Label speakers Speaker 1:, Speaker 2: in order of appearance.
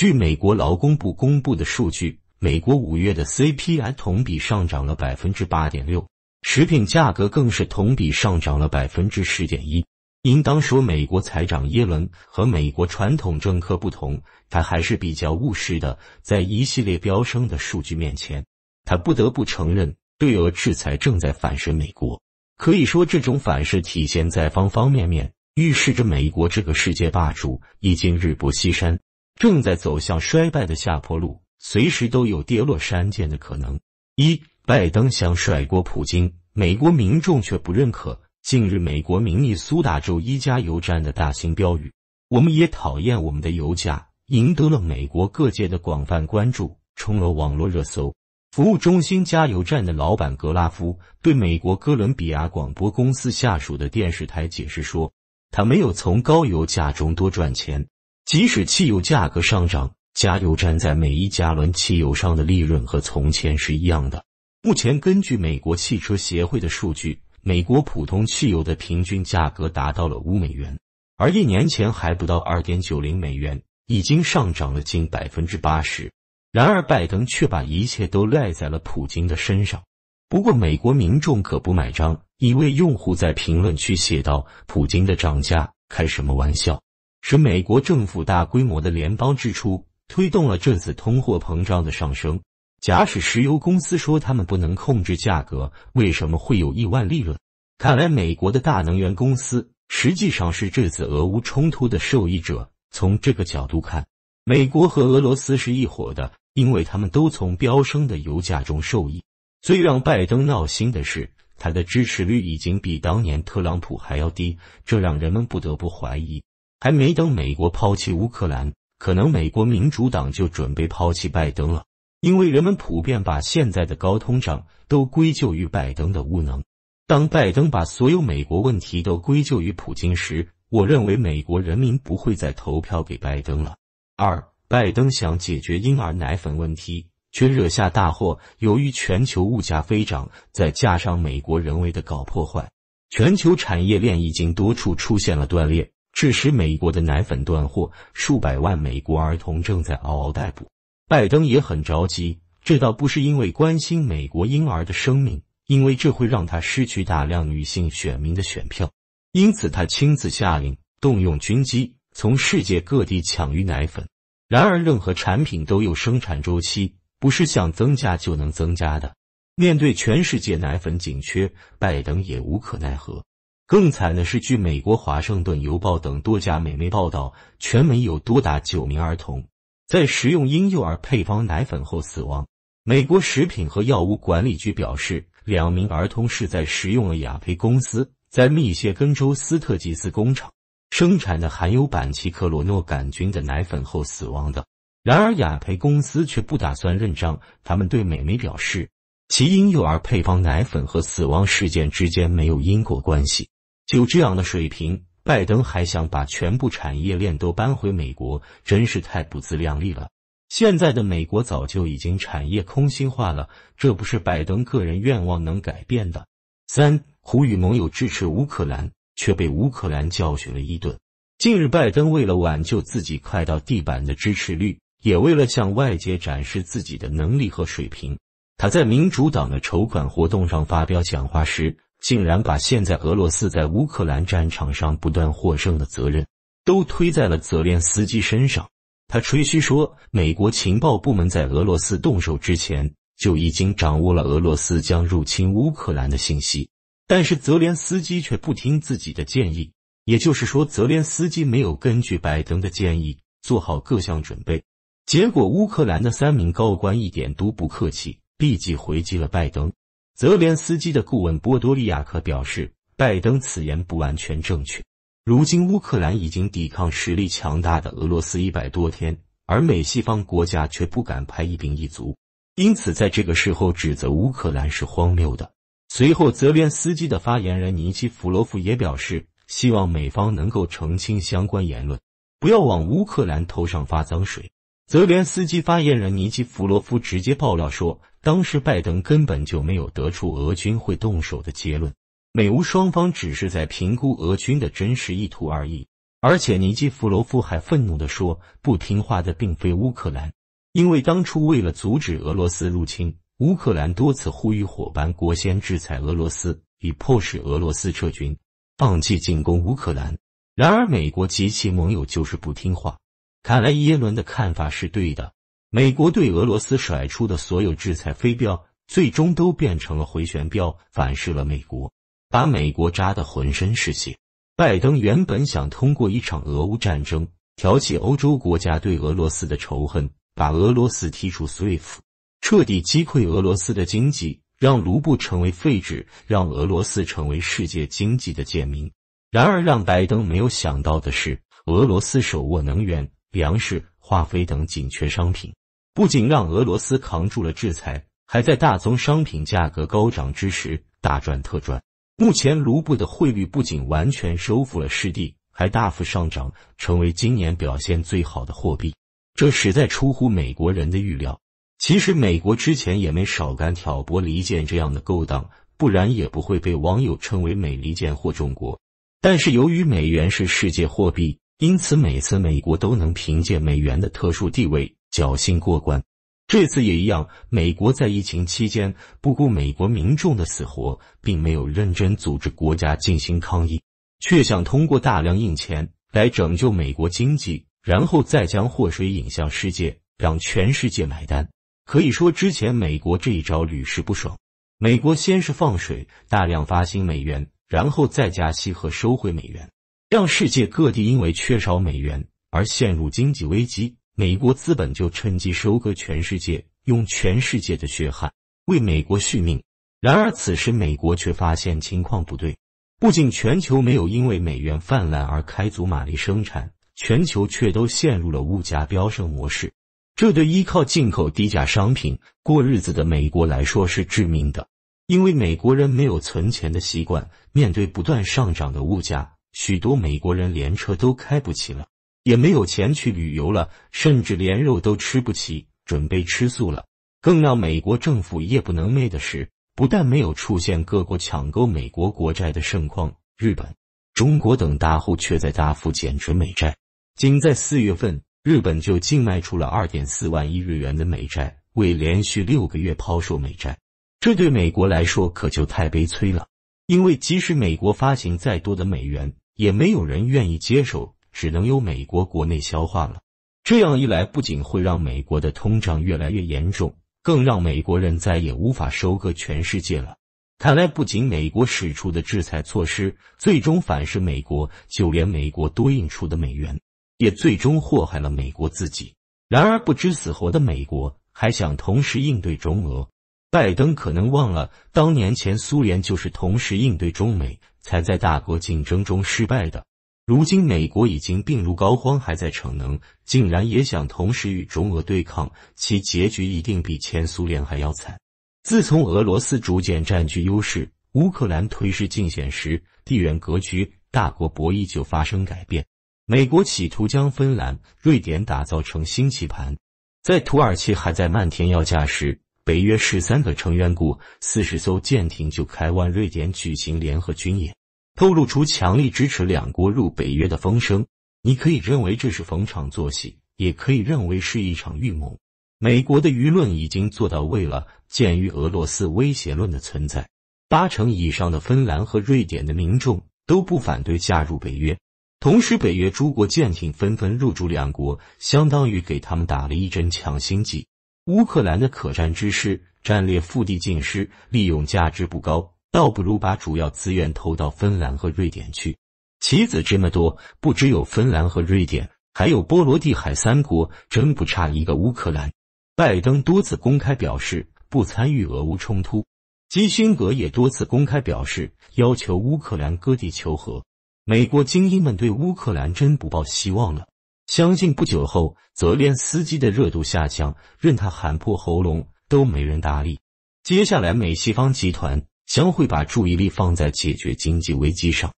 Speaker 1: 据美国劳工部公布的数据，美国五月的 CPI 同比上涨了百分之八点六，食品价格更是同比上涨了百分之十点一。应当说，美国财长耶伦和美国传统政客不同，他还是比较务实的。在一系列飙升的数据面前，他不得不承认，对俄制裁正在反噬美国。可以说，这种反噬体现在方方面面，预示着美国这个世界霸主已经日薄西山。正在走向衰败的下坡路，随时都有跌落山涧的可能。一，拜登想甩锅普京，美国民众却不认可。近日，美国明尼苏达州一加油站的大型标语“我们也讨厌我们的油价”赢得了美国各界的广泛关注，冲了网络热搜。服务中心加油站的老板格拉夫对美国哥伦比亚广播公司下属的电视台解释说，他没有从高油价中多赚钱。即使汽油价格上涨，加油站在每一加仑汽油上的利润和从前是一样的。目前，根据美国汽车协会的数据，美国普通汽油的平均价格达到了五美元，而一年前还不到二点九零美元，已经上涨了近百分之八十。然而，拜登却把一切都赖在了普京的身上。不过，美国民众可不买账。一位用户在评论区写道：“普京的涨价，开什么玩笑？”使美国政府大规模的联邦支出推动了这次通货膨胀的上升。假使石油公司说他们不能控制价格，为什么会有亿万利润？看来美国的大能源公司实际上是这次俄乌冲突的受益者。从这个角度看，美国和俄罗斯是一伙的，因为他们都从飙升的油价中受益。最让拜登闹心的是，他的支持率已经比当年特朗普还要低，这让人们不得不怀疑。还没等美国抛弃乌克兰，可能美国民主党就准备抛弃拜登了。因为人们普遍把现在的高通胀都归咎于拜登的无能。当拜登把所有美国问题都归咎于普京时，我认为美国人民不会再投票给拜登了。二，拜登想解决婴儿奶粉问题，却惹下大祸。由于全球物价飞涨，再加上美国人为的搞破坏，全球产业链已经多处出现了断裂。致使美国的奶粉断货，数百万美国儿童正在嗷嗷待哺。拜登也很着急，这倒不是因为关心美国婴儿的生命，因为这会让他失去大量女性选民的选票，因此他亲自下令动用军机从世界各地抢运奶粉。然而，任何产品都有生产周期，不是想增加就能增加的。面对全世界奶粉紧缺，拜登也无可奈何。更惨的是，据美国《华盛顿邮报》等多家美媒报道，全美有多达九名儿童在食用婴幼儿配方奶粉后死亡。美国食品和药物管理局表示，两名儿童是在食用了雅培公司在密歇根州斯特吉斯工厂生产的含有板奇克罗诺杆菌的奶粉后死亡的。然而，雅培公司却不打算认账，他们对美媒表示，其婴幼儿配方奶粉和死亡事件之间没有因果关系。就这样的水平，拜登还想把全部产业链都搬回美国，真是太不自量力了。现在的美国早就已经产业空心化了，这不是拜登个人愿望能改变的。三，胡与盟友支持乌克兰，却被乌克兰教训了一顿。近日，拜登为了挽救自己快到地板的支持率，也为了向外界展示自己的能力和水平，他在民主党的筹款活动上发表讲话时。竟然把现在俄罗斯在乌克兰战场上不断获胜的责任都推在了泽连斯基身上。他吹嘘说，美国情报部门在俄罗斯动手之前就已经掌握了俄罗斯将入侵乌克兰的信息。但是泽连斯基却不听自己的建议，也就是说，泽连斯基没有根据拜登的建议做好各项准备。结果，乌克兰的三名高官一点都不客气，立即回击了拜登。泽连斯基的顾问波多利亚克表示，拜登此言不完全正确。如今，乌克兰已经抵抗实力强大的俄罗斯一百多天，而美西方国家却不敢派一兵一卒，因此在这个时候指责乌克兰是荒谬的。随后，泽连斯基的发言人尼基弗罗夫也表示，希望美方能够澄清相关言论，不要往乌克兰头上发脏水。泽连斯基发言人尼基弗罗夫直接爆料说。当时，拜登根本就没有得出俄军会动手的结论，美乌双方只是在评估俄军的真实意图而已。而且，尼基弗罗夫还愤怒地说：“不听话的并非乌克兰，因为当初为了阻止俄罗斯入侵，乌克兰多次呼吁伙伴国先制裁俄罗斯，以迫使俄罗斯撤军，放弃进攻乌克兰。然而，美国及其盟友就是不听话。看来，耶伦的看法是对的。”美国对俄罗斯甩出的所有制裁飞镖，最终都变成了回旋镖，反噬了美国，把美国扎得浑身是血。拜登原本想通过一场俄乌战争，挑起欧洲国家对俄罗斯的仇恨，把俄罗斯踢出“ f 府”，彻底击溃俄罗斯的经济，让卢布成为废纸，让俄罗斯成为世界经济的贱民。然而，让拜登没有想到的是，俄罗斯手握能源、粮食。化肥等紧缺商品，不仅让俄罗斯扛住了制裁，还在大宗商品价格高涨之时大赚特赚。目前卢布的汇率不仅完全收复了失地，还大幅上涨，成为今年表现最好的货币，这实在出乎美国人的预料。其实美国之前也没少干挑拨离间这样的勾当，不然也不会被网友称为“美离间”或“中国”。但是由于美元是世界货币，因此，每次美国都能凭借美元的特殊地位侥幸过关。这次也一样，美国在疫情期间不顾美国民众的死活，并没有认真组织国家进行抗议，却想通过大量印钱来拯救美国经济，然后再将祸水引向世界，让全世界买单。可以说，之前美国这一招屡试不爽。美国先是放水，大量发行美元，然后再加息和收回美元。让世界各地因为缺少美元而陷入经济危机，美国资本就趁机收割全世界，用全世界的血汗为美国续命。然而，此时美国却发现情况不对，不仅全球没有因为美元泛滥而开足马力生产，全球却都陷入了物价飙升模式。这对依靠进口低价商品过日子的美国来说是致命的，因为美国人没有存钱的习惯，面对不断上涨的物价。许多美国人连车都开不起了，也没有钱去旅游了，甚至连肉都吃不起，准备吃素了。更让美国政府夜不能寐的是，不但没有出现各国抢购美国国债的盛况，日本、中国等大户却在大幅减持美债。仅在四月份，日本就净卖出了二点四万亿日元的美债，为连续六个月抛售美债。这对美国来说可就太悲催了，因为即使美国发行再多的美元，也没有人愿意接受，只能由美国国内消化了。这样一来，不仅会让美国的通胀越来越严重，更让美国人再也无法收割全世界了。看来，不仅美国使出的制裁措施最终反噬美国，就连美国多印出的美元，也最终祸害了美国自己。然而，不知死活的美国还想同时应对中俄，拜登可能忘了，当年前苏联就是同时应对中美。才在大国竞争中失败的。如今美国已经病入膏肓，还在逞能，竟然也想同时与中俄对抗，其结局一定比前苏联还要惨。自从俄罗斯逐渐占据优势，乌克兰推市尽显时，地缘格局、大国博弈就发生改变。美国企图将芬兰、瑞典打造成新棋盘，在土耳其还在漫天要价时，北约十三个成员国、四十艘舰艇就开往瑞典举行联合军演。透露出强力支持两国入北约的风声，你可以认为这是逢场作戏，也可以认为是一场预谋。美国的舆论已经做到，位了鉴于俄罗斯威胁论的存在，八成以上的芬兰和瑞典的民众都不反对加入北约。同时，北约诸国舰艇纷纷入驻两国，相当于给他们打了一针强心剂。乌克兰的可战之势，战略腹地尽失，利用价值不高。倒不如把主要资源投到芬兰和瑞典去。棋子这么多，不只有芬兰和瑞典，还有波罗的海三国，真不差一个乌克兰。拜登多次公开表示不参与俄乌冲突，基辛格也多次公开表示要求乌克兰割地求和。美国精英们对乌克兰真不抱希望了。相信不久后，泽连斯基的热度下降，任他喊破喉咙都没人搭理。接下来，美西方集团。将会把注意力放在解决经济危机上。